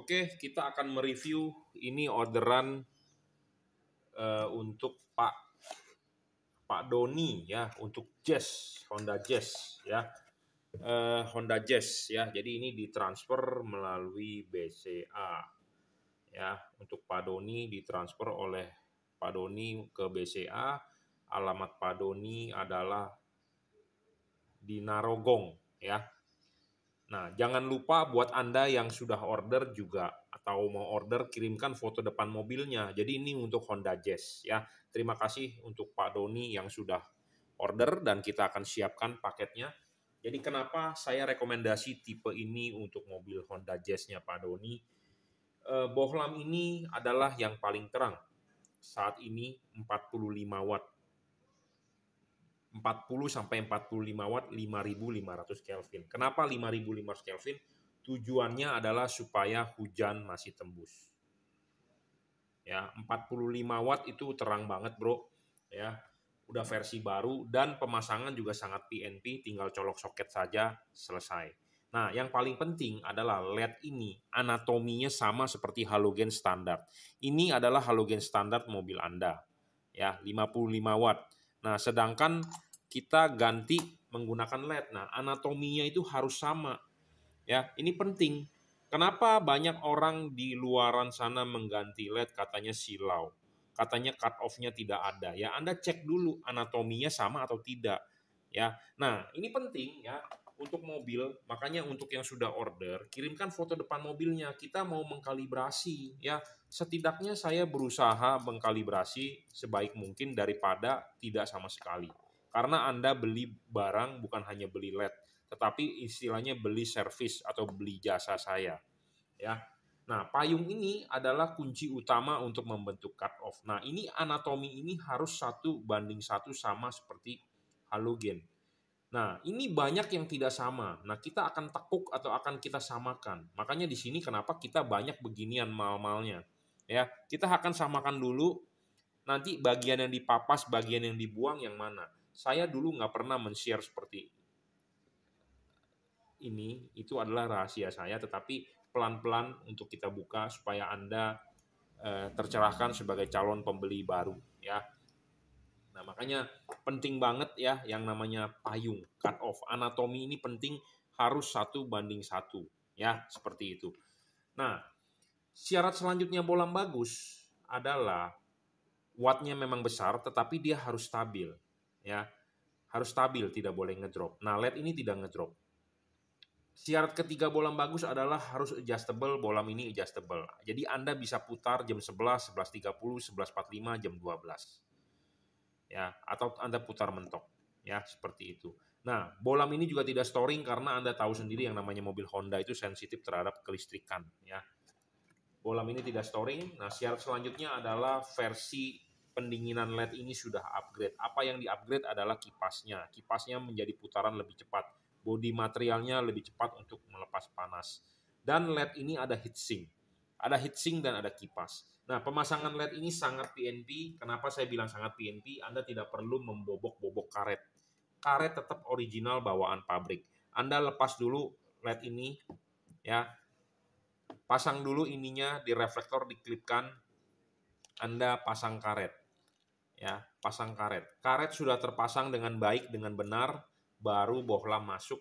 Oke, kita akan mereview ini orderan uh, untuk Pak Pak Doni ya, untuk Jazz Honda Jazz ya, uh, Honda Jazz ya. Jadi ini ditransfer melalui BCA ya, untuk Pak Doni ditransfer oleh Pak Doni ke BCA. Alamat Pak Doni adalah di Narogong ya, Nah, jangan lupa buat Anda yang sudah order juga atau mau order kirimkan foto depan mobilnya. Jadi ini untuk Honda Jazz ya. Terima kasih untuk Pak Doni yang sudah order dan kita akan siapkan paketnya. Jadi kenapa saya rekomendasi tipe ini untuk mobil Honda Jazz-nya Pak Doni? Eh, bohlam ini adalah yang paling terang. Saat ini 45 watt 40 sampai 45 watt 5500 Kelvin. Kenapa 5500 Kelvin? Tujuannya adalah supaya hujan masih tembus. Ya, 45 watt itu terang banget, Bro. Ya. Udah versi baru dan pemasangan juga sangat PNP, tinggal colok soket saja selesai. Nah, yang paling penting adalah LED ini anatominya sama seperti halogen standar. Ini adalah halogen standar mobil Anda. Ya, 55 watt Nah, sedangkan kita ganti menggunakan LED. Nah, anatominya itu harus sama. Ya, ini penting. Kenapa banyak orang di luaran sana mengganti LED katanya silau? Katanya cut off-nya tidak ada. Ya, Anda cek dulu anatominya sama atau tidak. Ya. Nah, ini penting ya untuk mobil, makanya untuk yang sudah order, kirimkan foto depan mobilnya. Kita mau mengkalibrasi ya. Setidaknya saya berusaha mengkalibrasi sebaik mungkin daripada tidak sama sekali. Karena Anda beli barang bukan hanya beli LED, tetapi istilahnya beli servis atau beli jasa saya. Ya. Nah, payung ini adalah kunci utama untuk membentuk cut off. Nah, ini anatomi ini harus satu banding satu sama seperti halogen Nah, ini banyak yang tidak sama. Nah, kita akan tekuk atau akan kita samakan. Makanya di sini kenapa kita banyak beginian mal-malnya. Ya, kita akan samakan dulu nanti bagian yang dipapas, bagian yang dibuang yang mana. Saya dulu nggak pernah men-share seperti ini. Itu adalah rahasia saya, tetapi pelan-pelan untuk kita buka supaya Anda eh, tercerahkan sebagai calon pembeli baru ya. Nah, makanya penting banget ya yang namanya payung, cut off. Anatomi ini penting harus satu banding satu ya, seperti itu. Nah, syarat selanjutnya bolam bagus adalah wattnya memang besar, tetapi dia harus stabil ya. Harus stabil, tidak boleh ngedrop. Nah, LED ini tidak ngedrop. Syarat ketiga bolam bagus adalah harus adjustable, bolam ini adjustable. Jadi Anda bisa putar jam 11, 11.30, 11.45, jam 12 ya atau Anda putar mentok ya seperti itu. Nah, bolam ini juga tidak storing karena Anda tahu sendiri yang namanya mobil Honda itu sensitif terhadap kelistrikan ya. Bolam ini tidak storing. Nah, syarat selanjutnya adalah versi pendinginan LED ini sudah upgrade. Apa yang diupgrade adalah kipasnya. Kipasnya menjadi putaran lebih cepat. Bodi materialnya lebih cepat untuk melepas panas. Dan LED ini ada heatsink. Ada heatsink dan ada kipas. Nah, pemasangan LED ini sangat PNP. Kenapa saya bilang sangat PNP? Anda tidak perlu membobok-bobok karet. Karet tetap original bawaan pabrik. Anda lepas dulu LED ini, ya. Pasang dulu ininya di reflektor diklipkan. Anda pasang karet. Ya, pasang karet. Karet sudah terpasang dengan baik dengan benar, baru bohlam masuk.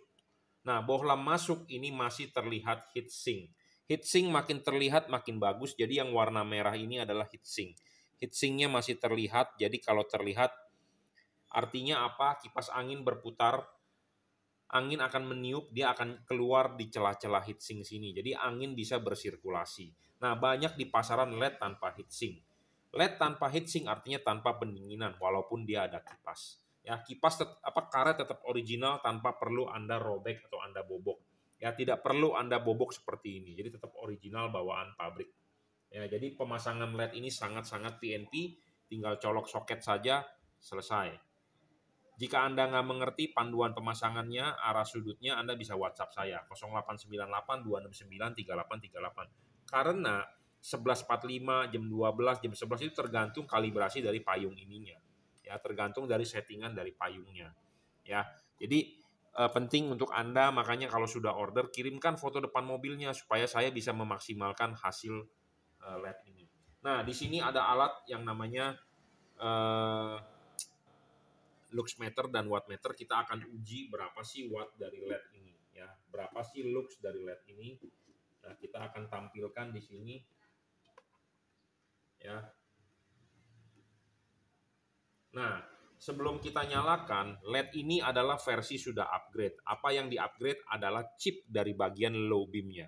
Nah, bohlam masuk ini masih terlihat heatsink. Heatsink makin terlihat makin bagus. Jadi yang warna merah ini adalah heatsink. Heatsinknya masih terlihat. Jadi kalau terlihat artinya apa? Kipas angin berputar, angin akan meniup, dia akan keluar di celah-celah heatsink sini. Jadi angin bisa bersirkulasi. Nah banyak di pasaran LED tanpa heatsink. LED tanpa heatsink artinya tanpa pendinginan walaupun dia ada kipas. Ya, kipas tet- apa karet tetap original tanpa perlu Anda robek atau Anda bobok. Ya tidak perlu Anda bobok seperti ini. Jadi tetap original bawaan pabrik. Ya, jadi pemasangan LED ini sangat-sangat PNP, tinggal colok soket saja selesai. Jika Anda nggak mengerti panduan pemasangannya, arah sudutnya Anda bisa WhatsApp saya 0898 269 3838. Karena 11.45 jam 12 jam 11 itu tergantung kalibrasi dari payung ininya. Ya, tergantung dari settingan dari payungnya. Ya. Jadi Eh, penting untuk Anda. Makanya kalau sudah order, kirimkan foto depan mobilnya supaya saya bisa memaksimalkan hasil uh, eh, LED ini. Nah, di sini ada alat yang namanya uh, lux meter dan watt meter. Kita akan uji berapa sih watt dari LED ini, ya. Berapa sih lux dari LED ini? Nah, kita akan tampilkan di sini, ya. Nah, sebelum kita nyalakan, LED ini adalah versi sudah upgrade. Apa yang di-upgrade adalah chip dari bagian low beamnya.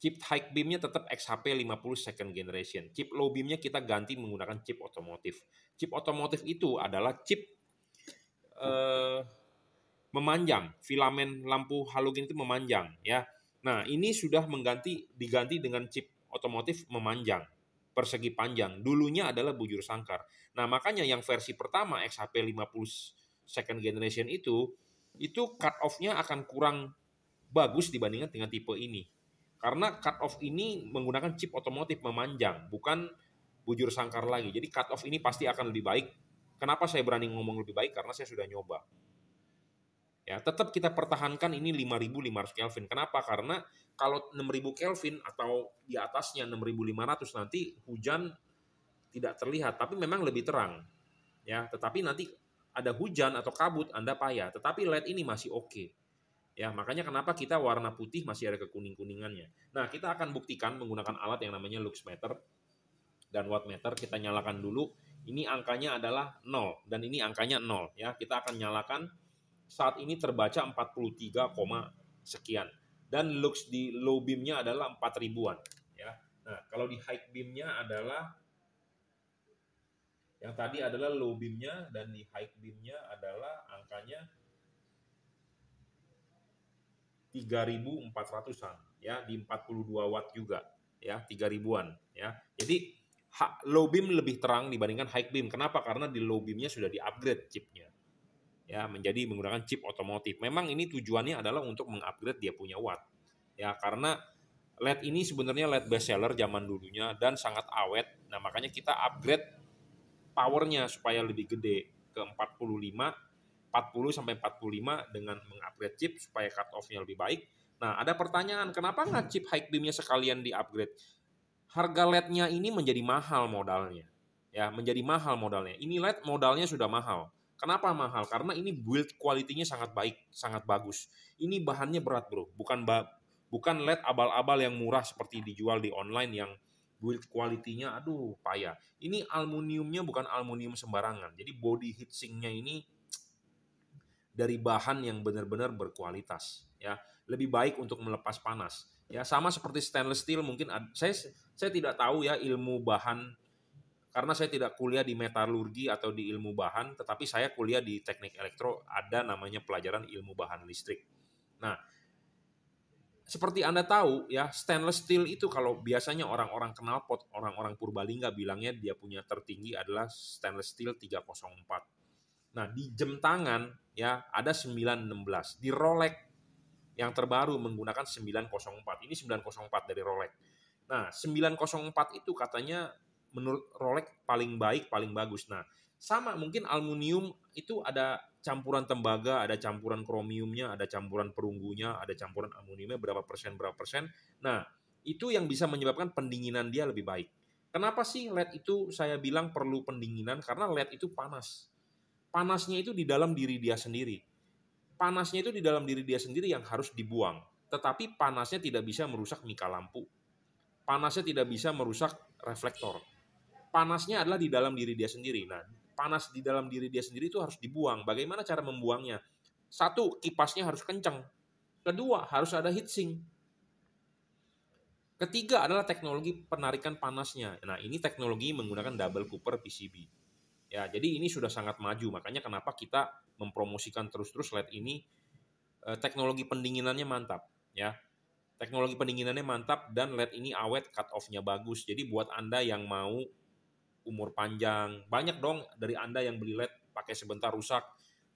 Chip high beamnya tetap XHP 50 second generation. Chip low beamnya kita ganti menggunakan chip otomotif. Chip otomotif itu adalah chip eh, memanjang, filamen lampu halogen itu memanjang ya. Nah, ini sudah mengganti diganti dengan chip otomotif memanjang persegi panjang. Dulunya adalah bujur sangkar. Nah, makanya yang versi pertama XHP 50 second generation itu itu cut off-nya akan kurang bagus dibandingkan dengan tipe ini. Karena cut off ini menggunakan chip otomotif memanjang, bukan bujur sangkar lagi. Jadi cut off ini pasti akan lebih baik. Kenapa saya berani ngomong lebih baik? Karena saya sudah nyoba ya tetap kita pertahankan ini 5500 Kelvin. Kenapa? Karena kalau 6000 Kelvin atau di atasnya 6500 nanti hujan tidak terlihat tapi memang lebih terang. Ya, tetapi nanti ada hujan atau kabut Anda payah, tetapi LED ini masih oke. Okay. Ya, makanya kenapa kita warna putih masih ada kekuning-kuningannya. Nah, kita akan buktikan menggunakan alat yang namanya lux meter dan watt meter. Kita nyalakan dulu. Ini angkanya adalah 0 dan ini angkanya 0 ya. Kita akan nyalakan saat ini terbaca 43, sekian dan lux di low beamnya adalah 4 ribuan ya. Nah, kalau di high beamnya adalah yang tadi adalah low beamnya dan di high beamnya adalah angkanya 3.400-an ya di 42 watt juga ya 3.000-an ya. Jadi low beam lebih terang dibandingkan high beam. Kenapa? Karena di low beamnya sudah di-upgrade chipnya ya menjadi menggunakan chip otomotif. Memang ini tujuannya adalah untuk mengupgrade dia punya watt. Ya, karena LED ini sebenarnya LED best seller zaman dulunya dan sangat awet. Nah, makanya kita upgrade powernya supaya lebih gede ke 45 40 sampai 45 dengan mengupgrade chip supaya cut offnya lebih baik. Nah, ada pertanyaan, kenapa nggak chip high beamnya sekalian di-upgrade? Harga LED-nya ini menjadi mahal modalnya. Ya, menjadi mahal modalnya. Ini LED modalnya sudah mahal Kenapa mahal? Karena ini build quality-nya sangat baik, sangat bagus. Ini bahannya berat, Bro. Bukan ba bukan LED abal-abal yang murah seperti dijual di online yang build quality-nya, aduh payah. Ini aluminiumnya bukan aluminium sembarangan. Jadi body heatsink-nya ini dari bahan yang benar-benar berkualitas ya. Lebih baik untuk melepas panas. Ya sama seperti stainless steel mungkin saya saya tidak tahu ya ilmu bahan karena saya tidak kuliah di metalurgi atau di ilmu bahan, tetapi saya kuliah di teknik elektro, ada namanya pelajaran ilmu bahan listrik. Nah, seperti Anda tahu ya, stainless steel itu kalau biasanya orang-orang kenal pot, orang-orang Purbalingga bilangnya dia punya tertinggi adalah stainless steel 304. Nah, di jam tangan ya ada 916, di Rolex yang terbaru menggunakan 904. Ini 904 dari Rolex. Nah, 904 itu katanya menurut Rolex paling baik, paling bagus. Nah, sama mungkin aluminium itu ada campuran tembaga, ada campuran kromiumnya, ada campuran perunggunya, ada campuran aluminiumnya berapa persen berapa persen. Nah, itu yang bisa menyebabkan pendinginan dia lebih baik. Kenapa sih LED itu saya bilang perlu pendinginan? Karena LED itu panas. Panasnya itu di dalam diri dia sendiri. Panasnya itu di dalam diri dia sendiri yang harus dibuang. Tetapi panasnya tidak bisa merusak mika lampu. Panasnya tidak bisa merusak reflektor panasnya adalah di dalam diri dia sendiri. Nah, panas di dalam diri dia sendiri itu harus dibuang. Bagaimana cara membuangnya? Satu, kipasnya harus kencang. Kedua, harus ada heatsink. Ketiga adalah teknologi penarikan panasnya. Nah, ini teknologi menggunakan double cooper PCB. Ya, jadi ini sudah sangat maju. Makanya kenapa kita mempromosikan terus-terus LED ini eh, teknologi pendinginannya mantap, ya. Teknologi pendinginannya mantap dan LED ini awet, cut off-nya bagus. Jadi buat Anda yang mau umur panjang. Banyak dong dari Anda yang beli LED pakai sebentar rusak.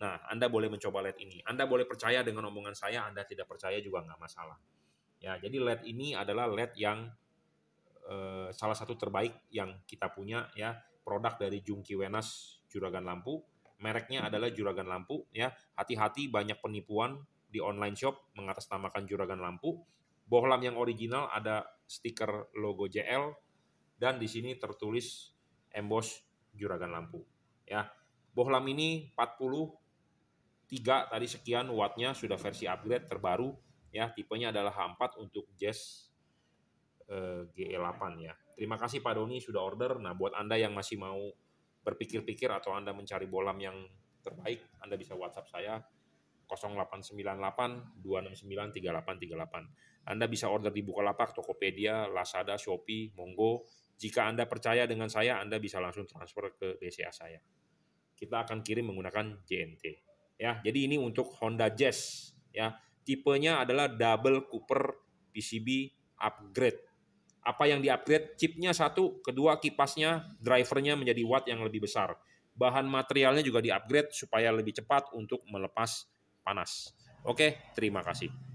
Nah, Anda boleh mencoba LED ini. Anda boleh percaya dengan omongan saya, Anda tidak percaya juga nggak masalah. Ya, jadi LED ini adalah LED yang eh, salah satu terbaik yang kita punya ya, produk dari Jungki Wenas Juragan Lampu. Mereknya adalah Juragan Lampu ya. Hati-hati banyak penipuan di online shop mengatasnamakan Juragan Lampu. Bohlam yang original ada stiker logo JL dan di sini tertulis emboss juragan lampu. Ya, bohlam ini 40 43 tadi sekian wattnya sudah versi upgrade terbaru ya tipenya adalah H4 untuk Jazz eh, GE8 ya. Terima kasih Pak Doni sudah order. Nah, buat Anda yang masih mau berpikir-pikir atau Anda mencari bolam yang terbaik, Anda bisa WhatsApp saya 0898 269 3838. Anda bisa order di Bukalapak, Tokopedia, Lazada, Shopee, Monggo, jika Anda percaya dengan saya, Anda bisa langsung transfer ke BCA saya. Kita akan kirim menggunakan JNT. Ya, jadi ini untuk Honda Jazz ya. Tipenya adalah double Cooper PCB upgrade. Apa yang diupgrade? Chipnya satu, kedua kipasnya, drivernya menjadi watt yang lebih besar. Bahan materialnya juga diupgrade supaya lebih cepat untuk melepas panas. Oke, terima kasih.